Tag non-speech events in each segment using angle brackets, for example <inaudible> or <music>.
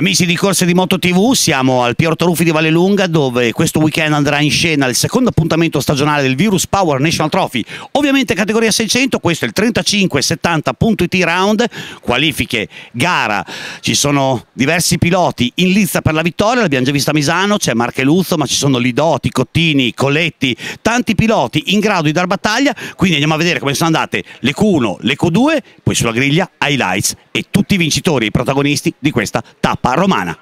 Amici di corse di Moto TV, siamo al Piorto Taruffi di Vallelunga dove questo weekend andrà in scena il secondo appuntamento stagionale del Virus Power National Trophy, ovviamente categoria 600, questo è il 35-70.it round, qualifiche, gara, ci sono diversi piloti in lizza per la vittoria, l'abbiamo già vista a Misano, c'è Marcheluzzo, ma ci sono Lidoti, Cottini, Coletti, tanti piloti in grado di dar battaglia, quindi andiamo a vedere come sono andate le q 1 le q 2 poi sulla griglia highlights e tutti i vincitori i protagonisti di questa tappa. Romana.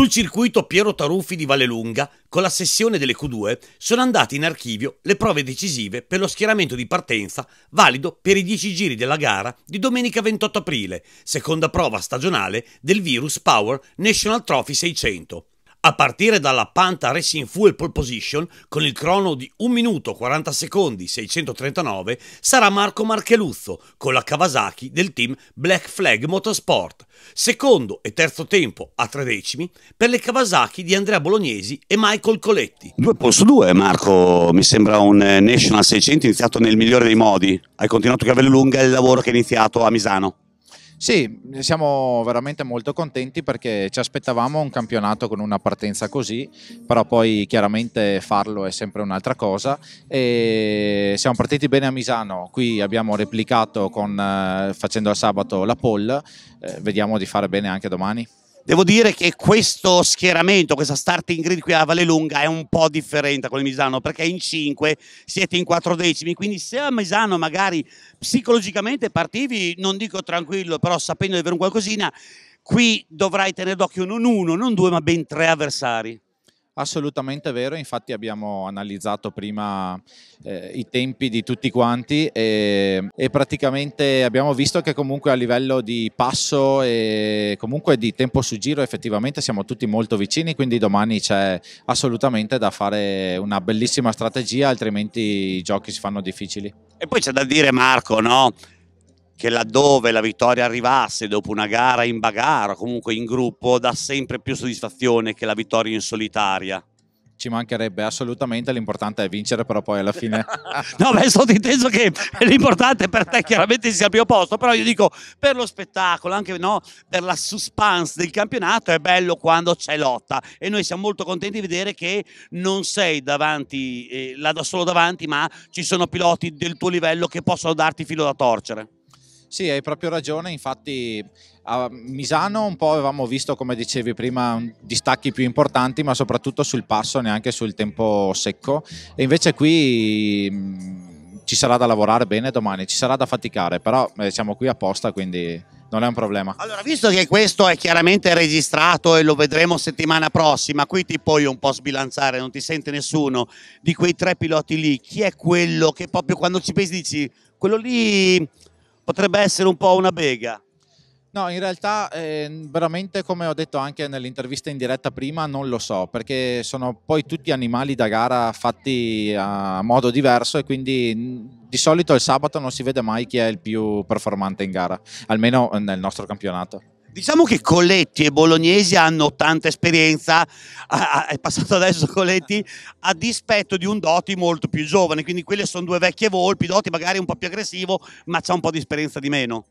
Sul circuito Piero Taruffi di Vallelunga, con la sessione delle Q2, sono andate in archivio le prove decisive per lo schieramento di partenza, valido per i 10 giri della gara di domenica 28 aprile, seconda prova stagionale del Virus Power National Trophy 600 a partire dalla Panta Racing Full Pole Position con il crono di 1 minuto 40 secondi 639 sarà Marco Marcheluzzo con la Kawasaki del team Black Flag Motorsport, secondo e terzo tempo a tre decimi per le Kawasaki di Andrea Bolognesi e Michael Coletti. Due posto due Marco, mi sembra un eh, National 600 iniziato nel migliore dei modi, hai continuato a cavallo lunga il lavoro che hai iniziato a Misano. Sì, siamo veramente molto contenti perché ci aspettavamo un campionato con una partenza così, però poi chiaramente farlo è sempre un'altra cosa. E siamo partiti bene a Misano, qui abbiamo replicato con, eh, facendo a sabato la poll, eh, vediamo di fare bene anche domani. Devo dire che questo schieramento, questa starting grid qui a Vallelunga è un po' differente da quello di Misano perché in 5 siete in 4 decimi, quindi se a Misano magari psicologicamente partivi, non dico tranquillo, però sapendo di avere un qualcosina, qui dovrai tenere d'occhio non uno, non due, ma ben tre avversari. Assolutamente vero, infatti abbiamo analizzato prima eh, i tempi di tutti quanti e, e, praticamente abbiamo visto che comunque a livello di passo e comunque di tempo su giro effettivamente siamo tutti molto vicini, quindi domani c'è assolutamente da fare una bellissima strategia, altrimenti i giochi si fanno difficili. E poi c'è da dire Marco, no? che laddove la vittoria arrivasse dopo una gara in bagarre o comunque in gruppo dà sempre più soddisfazione che la vittoria in solitaria. Ci mancherebbe assolutamente, l'importante è vincere, però poi alla fine. <laughs> no, beh, sottinteso che l'importante per te chiaramente sia al primo posto, però io dico per lo spettacolo, anche no, per la suspense del campionato, è bello quando c'è lotta e noi siamo molto contenti di vedere che non sei davanti, eh, là solo davanti, ma ci sono piloti del tuo livello che possono darti filo da torcere. Sì, hai proprio ragione, infatti a Misano un po' avevamo visto, come dicevi prima, distacchi più importanti, ma soprattutto sul passo, neanche sul tempo secco. E invece qui ci sarà da lavorare bene domani, ci sarà da faticare, però eh, siamo qui apposta, quindi non è un problema. Allora, visto che questo è chiaramente registrato e lo vedremo settimana prossima, qui ti puoi un po' sbilanciare, non ti sente nessuno di quei tre piloti lì. Chi è quello che proprio quando ci pensi dici, quello lì potrebbe essere un po' una bega. No, in realtà eh, veramente come ho detto anche nell'intervista in diretta prima non lo so perché sono poi tutti animali da gara fatti a modo diverso e quindi di solito il sabato non si vede mai chi è il più performante in gara, almeno nel nostro campionato. Diciamo che Colletti e Bolognesi hanno tanta esperienza, è passato adesso Colletti, a dispetto di un Doti molto più giovane, quindi quelle sono due vecchie volpi, Doti magari un po' più aggressivo, ma c'ha un po' di esperienza di meno.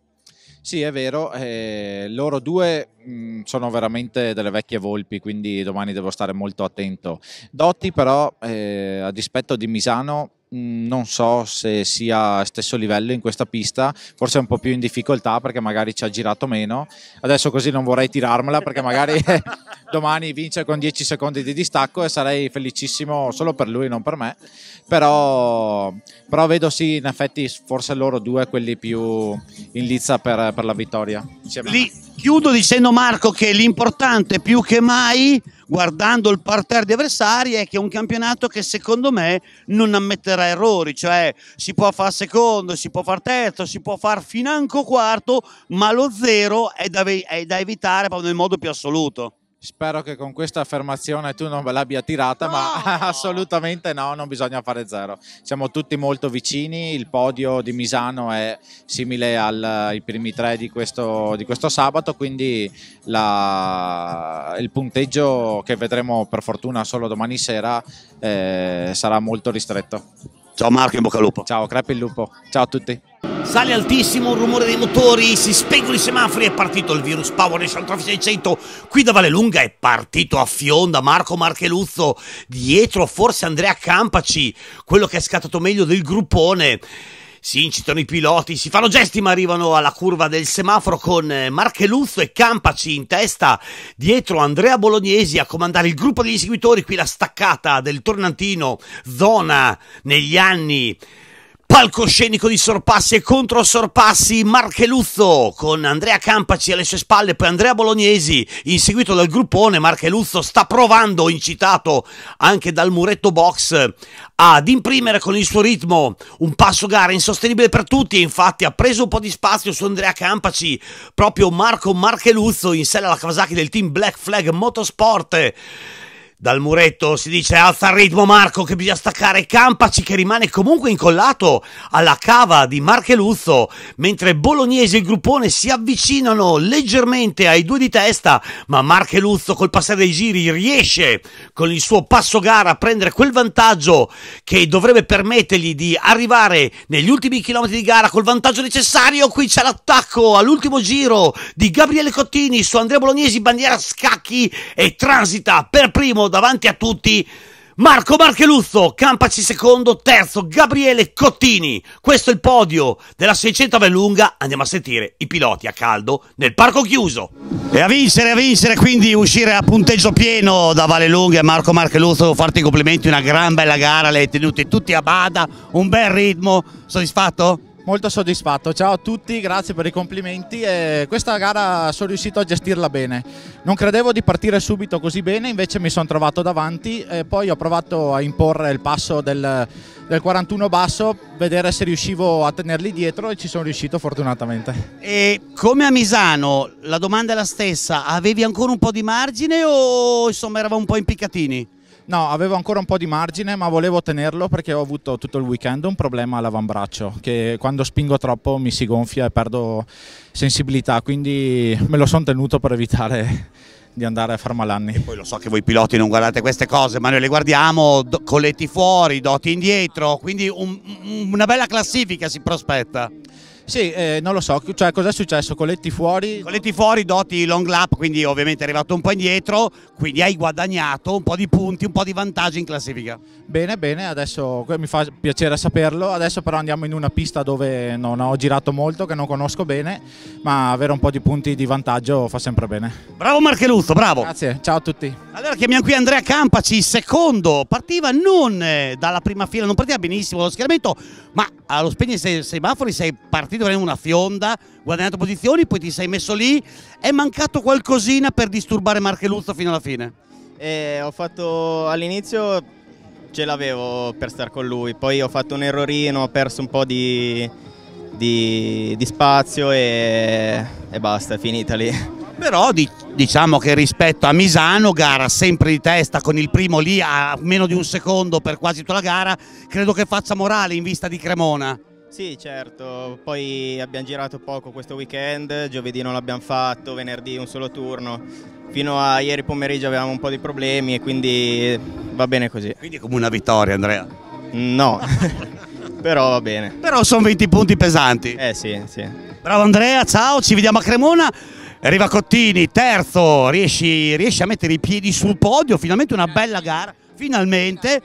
Sì, è vero, eh, loro due mh, mm, sono veramente delle vecchie volpi, quindi domani devo stare molto attento. Dotti però, eh, a dispetto di Misano, Mm, non so se sia stesso livello in questa pista, forse è un po' più in difficoltà perché magari ci ha girato meno. Adesso così non vorrei tirarmela perché magari <laughs> domani vince con 10 secondi di distacco e sarei felicissimo solo per lui, non per me. Però, però vedo sì, in effetti forse loro due quelli più in lizza per, per la vittoria. Lì, chiudo dicendo Marco che l'importante più che mai guardando il parterre di avversari è che è un campionato che secondo me non ammetterà errori, cioè si può far secondo, si può far terzo, si può far financo quarto, ma lo zero è da, è da evitare proprio nel modo più assoluto. Spero che con questa affermazione tu non me l'abbia tirata, no. ma <laughs> assolutamente no, non bisogna fare zero. Siamo tutti molto vicini, il podio di Misano è simile al, ai primi tre di questo, di questo sabato, quindi la, il punteggio che vedremo per fortuna solo domani sera eh, sarà molto ristretto. Ciao Marco, in bocca al lupo. Ciao, crepe il lupo. Ciao a tutti. Sale altissimo il rumore dei motori, si spengono i semafori, è partito il virus Power Nation Trophy 600, qui da Vallelunga è partito a fionda Marco Marcheluzzo, dietro forse Andrea Campaci, quello che è scattato meglio del gruppone si incitano i piloti, si fanno gesti ma arrivano alla curva del semaforo con eh, Marcheluzzo e Campaci in testa dietro Andrea Bolognesi a comandare il gruppo degli seguitori, qui la staccata del Tornantino, zona negli anni Palcoscenico di sorpassi e controsorpassi, Luzzo con Andrea Campaci alle sue spalle, poi Andrea Bolognesi, inseguito dal gruppone. Luzzo sta provando, incitato anche dal muretto box, ad imprimere con il suo ritmo un passo gara insostenibile per tutti. E infatti ha preso un po' di spazio su Andrea Campaci, proprio Marco Luzzo in sella alla Kawasaki del team Black Flag Motorsport dal muretto si dice alza il ritmo Marco che bisogna staccare Campaci che rimane comunque incollato alla cava di Marcheluzzo mentre Bolognese e il gruppone si avvicinano leggermente ai due di testa ma Marcheluzzo col passare dei giri riesce con il suo passo gara a prendere quel vantaggio che dovrebbe permettergli di arrivare negli ultimi chilometri di gara col vantaggio necessario qui c'è l'attacco all'ultimo giro di Gabriele Cottini su Andrea Bolognesi bandiera scacchi e transita per primo davanti a tutti Marco Marcheluzzo, Campaci secondo, terzo Gabriele Cottini. Questo è il podio della 600 Velunga. Andiamo a sentire i piloti a caldo nel parco chiuso. E a vincere, a vincere, quindi uscire a punteggio pieno da Valle e Marco Marcheluzzo, devo farti i complimenti, una gran bella gara, le hai tenuti tutti a bada, un bel ritmo, soddisfatto? molto soddisfatto. Ciao a tutti, grazie per i complimenti e questa gara sono riuscito a gestirla bene. Non credevo di partire subito così bene, invece mi sono trovato davanti e poi ho provato a imporre il passo del, del 41 basso, vedere se riuscivo a tenerli dietro e ci sono riuscito fortunatamente. E come a Misano, la domanda è la stessa, avevi ancora un po' di margine o insomma eravamo un po' impiccatini? No, avevo ancora un po' di margine, ma volevo tenerlo perché ho avuto tutto il weekend un problema all'avambraccio, che quando spingo troppo mi si gonfia e perdo sensibilità, quindi me lo sono tenuto per evitare di andare a far malanni. E poi lo so che voi piloti non guardate queste cose, ma noi le guardiamo, coletti fuori, doti indietro, quindi un, una bella classifica si prospetta. Sì, eh, non lo so, cioè cosa è successo? Coletti fuori? Coletti fuori, doti long lap, quindi ovviamente è arrivato un po' indietro, quindi hai guadagnato un po' di punti, un po' di vantaggio in classifica. Bene, bene, adesso mi fa piacere saperlo, adesso però andiamo in una pista dove non ho girato molto, che non conosco bene, ma avere un po' di punti di vantaggio fa sempre bene. Bravo Marcheluzzo, bravo! Grazie, ciao a tutti. Allora chiamiamo qui Andrea Campaci, secondo, partiva non eh, dalla prima fila, non partiva benissimo lo schieramento, ma allo spegne i semafori sei partito prendendo una fionda, guadagnato posizioni, poi ti sei messo lì, è mancato qualcosina per disturbare Marcheluzzo fino alla fine? Eh, ho fatto all'inizio ce l'avevo per stare con lui, poi ho fatto un errorino, ho perso un po' di, di, di spazio e, e basta, è finita lì. Però di diciamo che rispetto a Misano, gara sempre di testa con il primo lì a meno di un secondo per quasi tutta la gara, credo che faccia morale in vista di Cremona. Sì, certo, poi abbiamo girato poco questo weekend, giovedì non l'abbiamo fatto, venerdì un solo turno, fino a ieri pomeriggio avevamo un po' di problemi e quindi va bene così. Quindi come una vittoria Andrea? No, <laughs> però va bene. Però sono 20 punti pesanti. Eh sì, sì. Bravo Andrea, ciao, ci vediamo a Cremona. Arriva Cottini, terzo, riesci, riesci, a mettere i piedi sul podio, finalmente una bella gara, finalmente,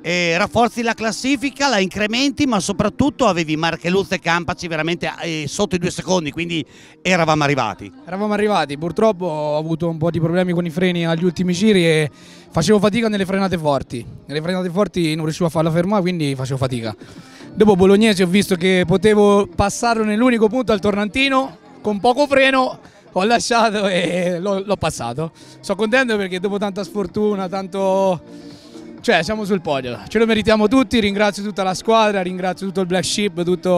e rafforzi la classifica, la incrementi, ma soprattutto avevi Marcheluz e Campaci veramente eh, sotto i due secondi, quindi eravamo arrivati. Eravamo arrivati, purtroppo ho avuto un po' di problemi con i freni agli ultimi giri e facevo fatica nelle frenate forti, nelle frenate forti non riuscivo a farla fermare, quindi facevo fatica. Dopo Bolognese ho visto che potevo passarlo nell'unico punto al Tornantino, con poco freno ho lasciato e l'ho passato. Sono contento perché dopo tanta sfortuna, tanto... Cioè, siamo sul podio, ce lo meritiamo tutti, ringrazio tutta la squadra, ringrazio tutto il Black Sheep, tutti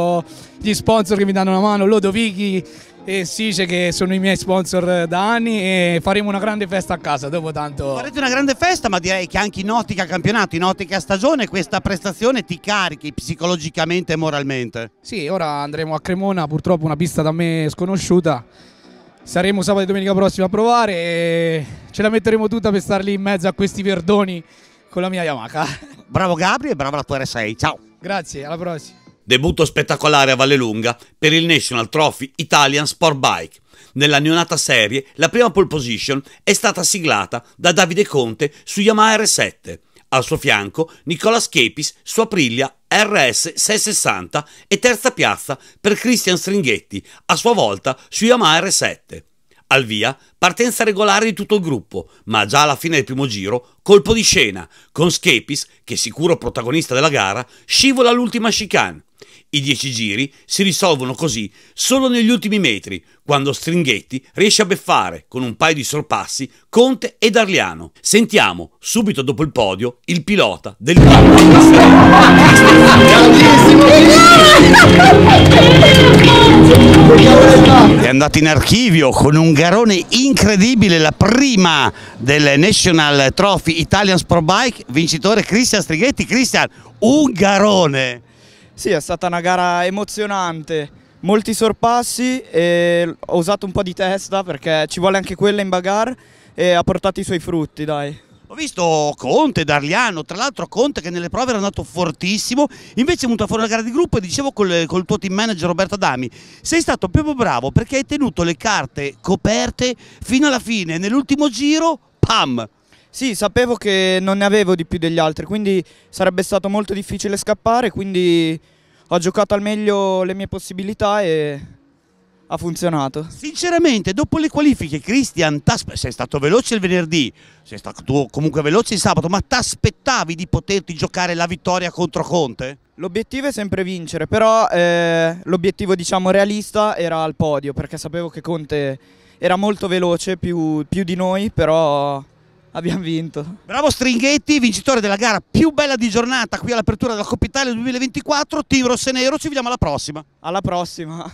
gli sponsor che mi danno una mano, Lodovichi e Sice che sono i miei sponsor da anni e faremo una grande festa a casa dopo tanto. Farete una grande festa ma direi che anche in ottica campionato, in ottica stagione questa prestazione ti carichi psicologicamente e moralmente. Sì, ora andremo a Cremona, purtroppo una pista da me sconosciuta Saremo sabato e domenica prossima a provare e ce la metteremo tutta per star lì in mezzo a questi verdoni con la mia Yamaha. <laughs> Bravo Gabri e brava la tua R6, ciao! Grazie, alla prossima! Debutto spettacolare a Vallelunga per il National Trophy Italian Sport Bike. Nella neonata serie la prima pole position è stata siglata da Davide Conte su Yamaha R7. Al suo fianco Nicola Schepis su Aprilia RS 660 e terza piazza per Christian Stringhetti, a sua volta su Yamaha R7. Al via Partenza regolare di tutto il gruppo, ma già alla fine del primo giro, colpo di scena, con Schepis, che sicuro protagonista della gara, scivola all'ultima chicane. I dieci giri si risolvono così solo negli ultimi metri, quando Stringhetti riesce a beffare con un paio di sorpassi Conte e Darliano. Sentiamo, subito dopo il podio, il pilota del È andato in archivio con un garone in incredibile la prima del National Trophy Italian Sport Bike, vincitore Cristian Strighetti. Cristian, un garone! Sì, è stata una gara emozionante, molti sorpassi, e ho usato un po' di testa perché ci vuole anche quella in bagarre e ha portato i suoi frutti, dai. Ho visto Conte, Darliano, tra l'altro Conte che nelle prove era andato fortissimo, invece è venuto a fare una gara di gruppo e dicevo col, col tuo team manager Roberto Adami, sei stato proprio bravo perché hai tenuto le carte coperte fino alla fine, nell'ultimo giro, pam! Sì, sapevo che non ne avevo di più degli altri, quindi sarebbe stato molto difficile scappare, quindi ho giocato al meglio le mie possibilità e ha funzionato. Sinceramente, dopo le qualifiche, Christian, sei stato veloce il venerdì, sei stato comunque veloce il sabato, ma ti aspettavi di poterti giocare la vittoria contro Conte? L'obiettivo è sempre vincere, però eh, l'obiettivo diciamo realista era al podio, perché sapevo che Conte era molto veloce, più, più di noi, però abbiamo vinto. Bravo Stringhetti, vincitore della gara più bella di giornata qui all'apertura della Coppa Italia 2024, Team Rossenero, ci vediamo alla prossima. Alla prossima.